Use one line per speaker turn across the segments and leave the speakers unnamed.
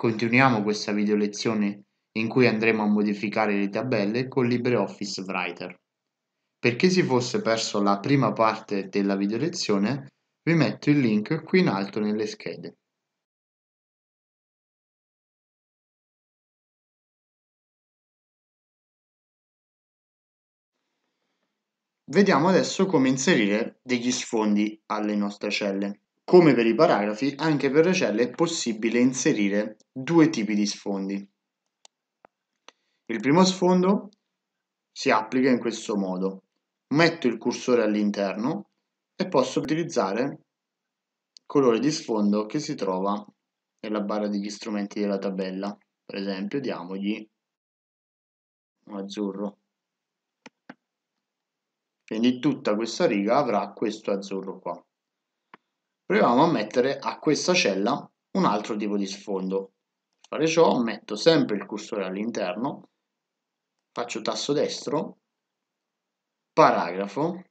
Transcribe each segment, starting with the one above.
Continuiamo questa video lezione in cui andremo a modificare le tabelle con LibreOffice Writer. Per chi si fosse perso la prima parte della video lezione, vi metto il link qui in alto nelle schede. Vediamo adesso come inserire degli sfondi alle nostre celle. Come per i paragrafi, anche per le celle è possibile inserire due tipi di sfondi. Il primo sfondo si applica in questo modo. Metto il cursore all'interno e posso utilizzare il colore di sfondo che si trova nella barra degli strumenti della tabella. Per esempio diamogli un azzurro. Quindi tutta questa riga avrà questo azzurro qua proviamo a mettere a questa cella un altro tipo di sfondo per fare ciò metto sempre il cursore all'interno faccio tasto destro paragrafo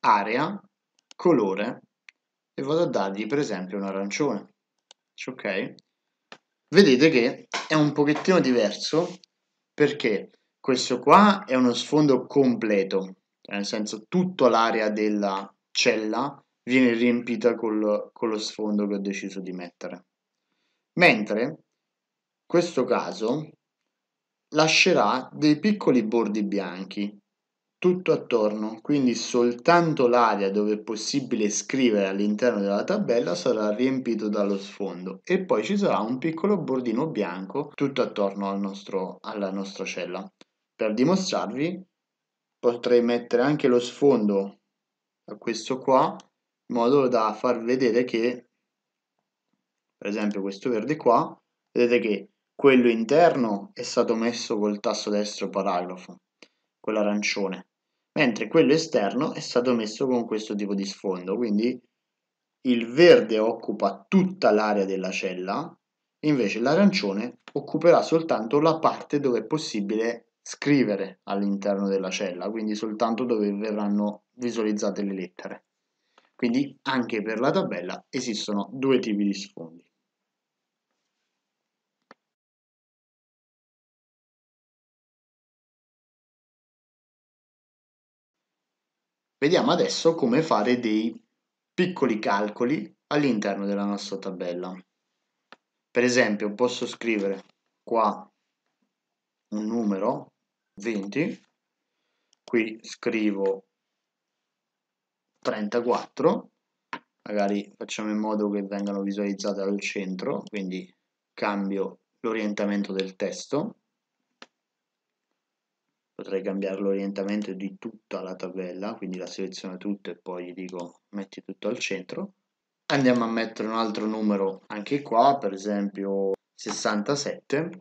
area colore e vado a dargli per esempio un arancione ok vedete che è un pochettino diverso perché questo qua è uno sfondo completo nel senso tutta l'area della cella viene riempita col, con lo sfondo che ho deciso di mettere. Mentre in questo caso lascerà dei piccoli bordi bianchi tutto attorno, quindi soltanto l'area dove è possibile scrivere all'interno della tabella sarà riempito dallo sfondo e poi ci sarà un piccolo bordino bianco tutto attorno al nostro, alla nostra cella per dimostrarvi potrei mettere anche lo sfondo a questo qua in modo da far vedere che per esempio questo verde qua vedete che quello interno è stato messo col tasto destro paragrafo quell'arancione mentre quello esterno è stato messo con questo tipo di sfondo quindi il verde occupa tutta l'area della cella invece l'arancione occuperà soltanto la parte dove è possibile scrivere all'interno della cella, quindi soltanto dove verranno visualizzate le lettere. Quindi anche per la tabella esistono due tipi di sfondi. Vediamo adesso come fare dei piccoli calcoli all'interno della nostra tabella. Per esempio posso scrivere qua un numero 20, qui scrivo 34, magari facciamo in modo che vengano visualizzate al centro, quindi cambio l'orientamento del testo, potrei cambiare l'orientamento di tutta la tabella, quindi la seleziono tutta e poi gli dico metti tutto al centro. Andiamo a mettere un altro numero anche qua, per esempio 67,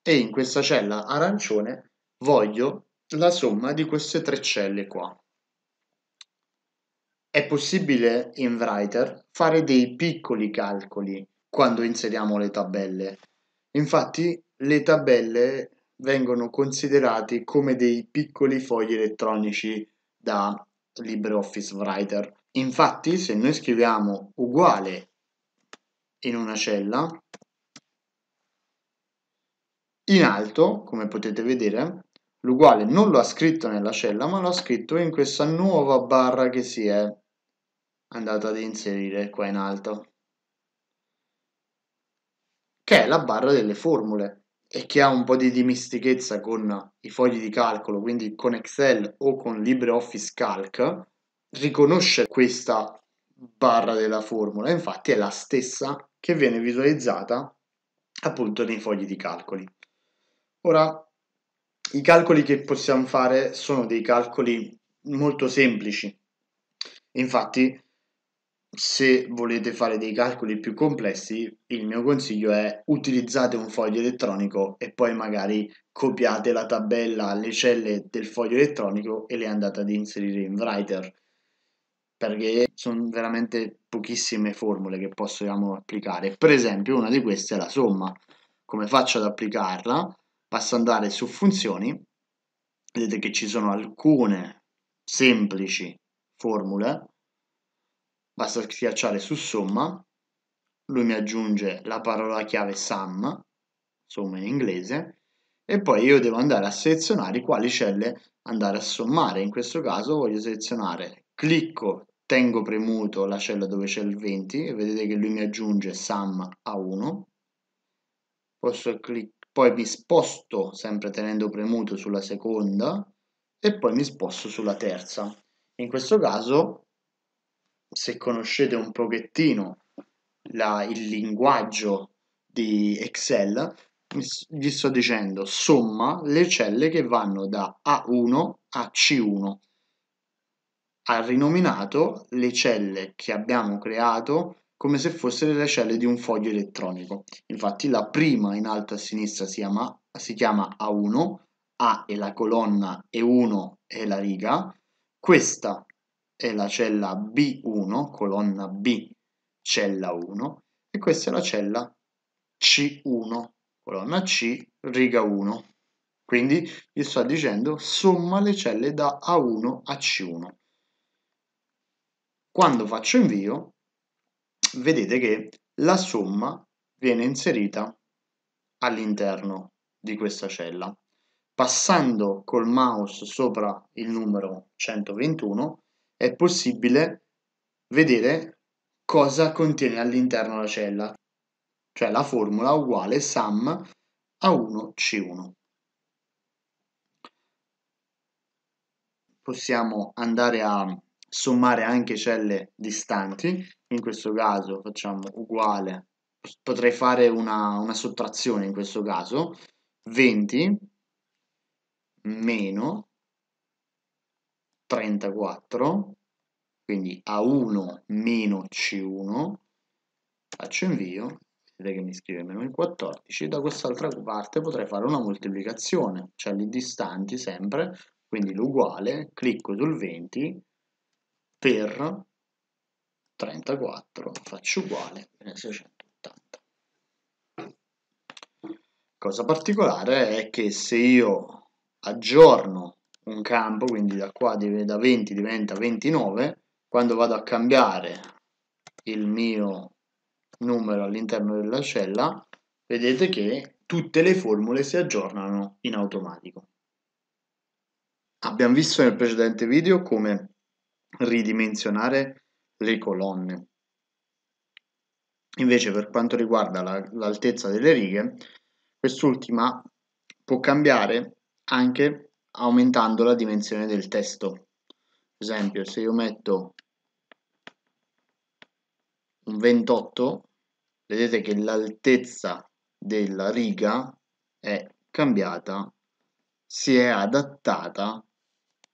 e in questa cella arancione voglio la somma di queste tre celle qua. È possibile in Writer fare dei piccoli calcoli quando inseriamo le tabelle. Infatti le tabelle vengono considerate come dei piccoli fogli elettronici da LibreOffice Writer. Infatti se noi scriviamo uguale in una cella, in alto, come potete vedere, l'uguale non lo ha scritto nella cella ma lo ha scritto in questa nuova barra che si è andata ad inserire qua in alto che è la barra delle formule e che ha un po' di dimistichezza con i fogli di calcolo, quindi con Excel o con LibreOffice Calc, riconosce questa barra della formula, infatti è la stessa che viene visualizzata appunto nei fogli di calcoli. Ora i calcoli che possiamo fare sono dei calcoli molto semplici. Infatti, se volete fare dei calcoli più complessi, il mio consiglio è utilizzate un foglio elettronico e poi magari copiate la tabella, le celle del foglio elettronico e le andate ad inserire in Writer, perché sono veramente pochissime formule che possiamo applicare. Per esempio, una di queste è la somma. Come faccio ad applicarla? Basta andare su funzioni, vedete che ci sono alcune semplici formule, basta schiacciare su somma, lui mi aggiunge la parola chiave sum, somma in inglese, e poi io devo andare a selezionare quali celle andare a sommare. In questo caso voglio selezionare, clicco, tengo premuto la cella dove c'è il 20 e vedete che lui mi aggiunge sum a 1. Posso clic poi mi sposto sempre tenendo premuto sulla seconda e poi mi sposto sulla terza. In questo caso, se conoscete un pochettino la, il linguaggio di Excel, gli sto dicendo somma le celle che vanno da A1 a C1. Ha rinominato le celle che abbiamo creato come se fossero le celle di un foglio elettronico. Infatti la prima in alto a sinistra si chiama, si chiama A1, A è la colonna e 1 è la riga, questa è la cella B1, colonna B, cella 1, e questa è la cella C1, colonna C, riga 1. Quindi gli sto dicendo somma le celle da A1 a C1. Quando faccio invio, vedete che la somma viene inserita all'interno di questa cella. Passando col mouse sopra il numero 121 è possibile vedere cosa contiene all'interno la cella, cioè la formula uguale sum A1C1. Possiamo andare a sommare anche celle distanti, in questo caso facciamo uguale, potrei fare una, una sottrazione in questo caso, 20 meno 34, quindi A1 meno C1, faccio invio, vedete che mi scrive meno il 14, da quest'altra parte potrei fare una moltiplicazione, cioè lì distanti sempre, quindi l'uguale, clicco sul 20, per 34 faccio uguale 1680. Eh, Cosa particolare è che se io aggiorno un campo, quindi da qua da 20 diventa 29, quando vado a cambiare il mio numero all'interno della cella, vedete che tutte le formule si aggiornano in automatico. Abbiamo visto nel precedente video come ridimensionare le colonne. Invece per quanto riguarda la, l'altezza delle righe, quest'ultima può cambiare anche aumentando la dimensione del testo. Ad esempio, se io metto un 28, vedete che l'altezza della riga è cambiata, si è adattata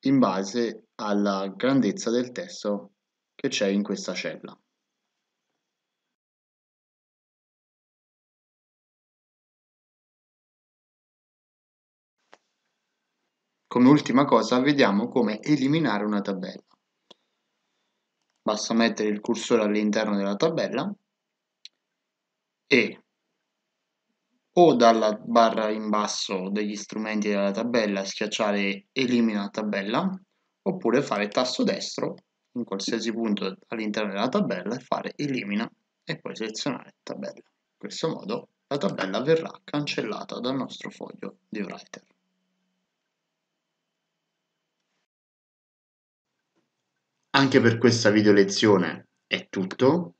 in base alla grandezza del testo che c'è in questa cella. Come ultima cosa vediamo come eliminare una tabella. Basta mettere il cursore all'interno della tabella e o dalla barra in basso degli strumenti della tabella schiacciare elimina tabella oppure fare tasto destro in qualsiasi punto all'interno della tabella e fare elimina e poi selezionare tabella. In questo modo la tabella verrà cancellata dal nostro foglio di writer. Anche per questa video lezione è tutto.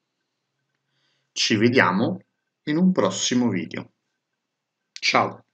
Ci vediamo in un prossimo video. Ciao!